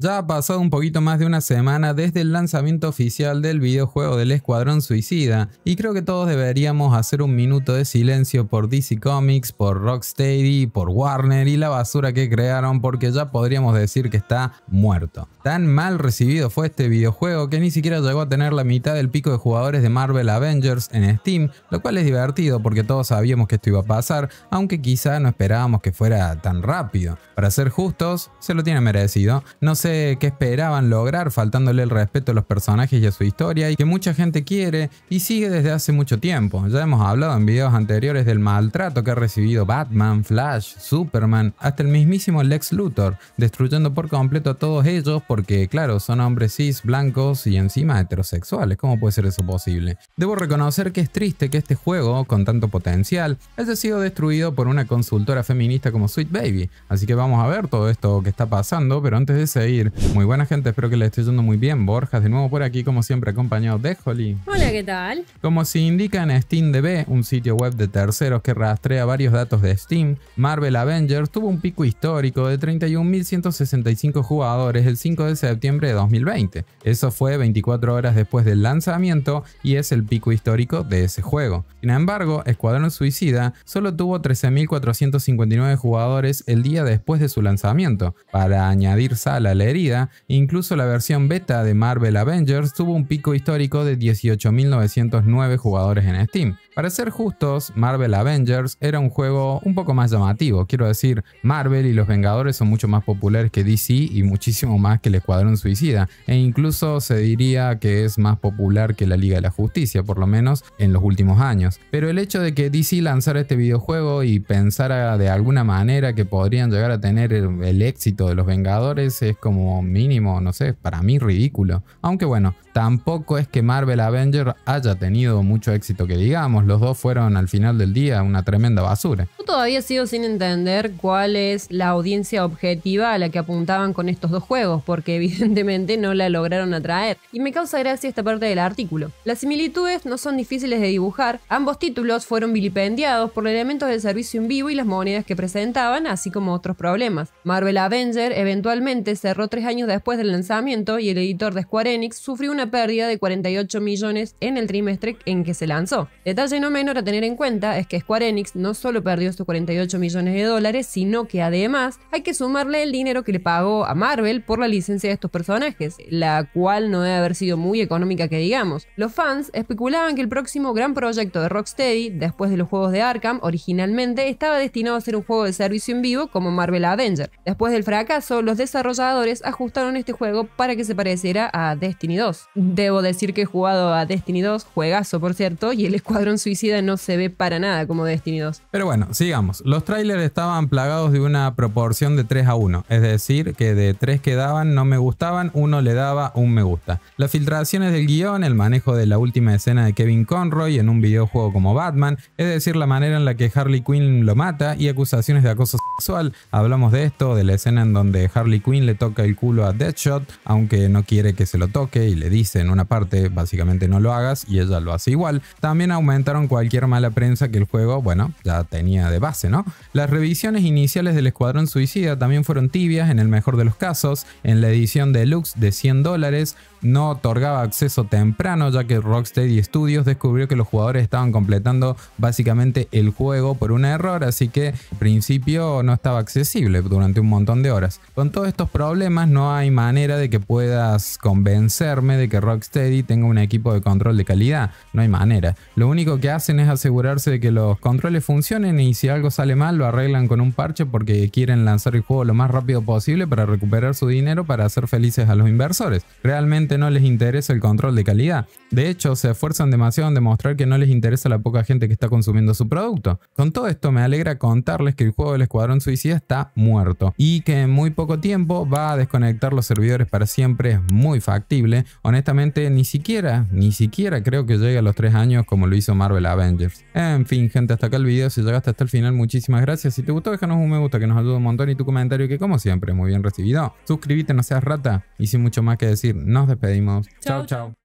Ya ha pasado un poquito más de una semana desde el lanzamiento oficial del videojuego del Escuadrón Suicida y creo que todos deberíamos hacer un minuto de silencio por DC Comics, por Rocksteady, por Warner y la basura que crearon porque ya podríamos decir que está muerto. Tan mal recibido fue este videojuego que ni siquiera llegó a tener la mitad del pico de jugadores de Marvel Avengers en Steam, lo cual es divertido porque todos sabíamos que esto iba a pasar, aunque quizá no esperábamos que fuera tan rápido. Para ser justos, se lo tiene merecido. No sé qué esperaban lograr faltándole el respeto a los personajes y a su historia y que mucha gente quiere y sigue desde hace mucho tiempo. Ya hemos hablado en videos anteriores del maltrato que ha recibido Batman, Flash, Superman, hasta el mismísimo Lex Luthor, destruyendo por completo a todos ellos porque claro, son hombres cis, blancos y encima heterosexuales. ¿Cómo puede ser eso posible? Debo reconocer que es triste que este juego, con tanto potencial, haya sido destruido por una consultora feminista como Sweet Baby, así que vamos vamos a ver todo esto que está pasando, pero antes de seguir, muy buena gente, espero que les esté yendo muy bien. Borjas de nuevo por aquí, como siempre, acompañado de Holly. Hola, ¿qué tal? Como se indica en SteamDB, un sitio web de terceros que rastrea varios datos de Steam, Marvel Avengers tuvo un pico histórico de 31.165 jugadores el 5 de septiembre de 2020. Eso fue 24 horas después del lanzamiento y es el pico histórico de ese juego. Sin embargo, Escuadrón Suicida solo tuvo 13.459 jugadores el día después de su lanzamiento. Para añadir sal a la herida, incluso la versión beta de Marvel Avengers tuvo un pico histórico de 18.909 jugadores en Steam. Para ser justos, Marvel Avengers era un juego un poco más llamativo. Quiero decir, Marvel y los Vengadores son mucho más populares que DC y muchísimo más que el Escuadrón Suicida. E incluso se diría que es más popular que la Liga de la Justicia, por lo menos en los últimos años. Pero el hecho de que DC lanzara este videojuego y pensara de alguna manera que podrían llegar a tener el éxito de los Vengadores es como mínimo, no sé, para mí ridículo. Aunque bueno, tampoco es que Marvel Avenger haya tenido mucho éxito que digamos, los dos fueron al final del día una tremenda basura. Yo todavía sigo sin entender cuál es la audiencia objetiva a la que apuntaban con estos dos juegos, porque evidentemente no la lograron atraer. Y me causa gracia esta parte del artículo. Las similitudes no son difíciles de dibujar, ambos títulos fueron vilipendiados por elementos del servicio en vivo y las monedas que presentaban, así como otros programas. Marvel Avenger eventualmente cerró tres años después del lanzamiento y el editor de Square Enix sufrió una pérdida de 48 millones en el trimestre en que se lanzó. Detalle no menor a tener en cuenta es que Square Enix no solo perdió estos 48 millones de dólares, sino que además hay que sumarle el dinero que le pagó a Marvel por la licencia de estos personajes, la cual no debe haber sido muy económica que digamos. Los fans especulaban que el próximo gran proyecto de Rocksteady, después de los juegos de Arkham, originalmente estaba destinado a ser un juego de servicio en vivo como Marvel Avenger. Después del fracaso, los desarrolladores ajustaron este juego para que se pareciera a Destiny 2. Debo decir que he jugado a Destiny 2, juegazo por cierto, y el Escuadrón Suicida no se ve para nada como Destiny 2. Pero bueno, sigamos. Los trailers estaban plagados de una proporción de 3 a 1, es decir, que de 3 que daban no me gustaban, uno le daba un me gusta. Las filtraciones del guión, el manejo de la última escena de Kevin Conroy en un videojuego como Batman, es decir, la manera en la que Harley Quinn lo mata y acusaciones de acoso Hablamos de esto, de la escena en donde Harley Quinn le toca el culo a Deadshot, aunque no quiere que se lo toque y le dice en una parte, básicamente no lo hagas, y ella lo hace igual. También aumentaron cualquier mala prensa que el juego, bueno, ya tenía de base, ¿no? Las revisiones iniciales del Escuadrón Suicida también fueron tibias, en el mejor de los casos, en la edición deluxe de 100 dólares, no otorgaba acceso temprano, ya que Rocksteady Studios descubrió que los jugadores estaban completando básicamente el juego por un error, así que al principio no estaba accesible durante un montón de horas. Con todos estos problemas no hay manera de que puedas convencerme de que Rocksteady tenga un equipo de control de calidad, no hay manera. Lo único que hacen es asegurarse de que los controles funcionen y si algo sale mal lo arreglan con un parche porque quieren lanzar el juego lo más rápido posible para recuperar su dinero para hacer felices a los inversores. Realmente no les interesa el control de calidad. De hecho, se esfuerzan demasiado en demostrar que no les interesa la poca gente que está consumiendo su producto. Con todo esto, me alegra contarles que el juego del Escuadrón Suicida está muerto y que en muy poco tiempo va a desconectar los servidores para siempre. Es muy factible. Honestamente, ni siquiera, ni siquiera creo que llegue a los 3 años como lo hizo Marvel Avengers. En fin, gente, hasta acá el video. Si llegaste hasta el final, muchísimas gracias. Si te gustó, déjanos un me gusta que nos ayuda un montón y tu comentario que, como siempre, muy bien recibido. Suscríbete, no seas rata. Y sin mucho más que decir, nos despedimos Paymal. tchau. tchau. tchau.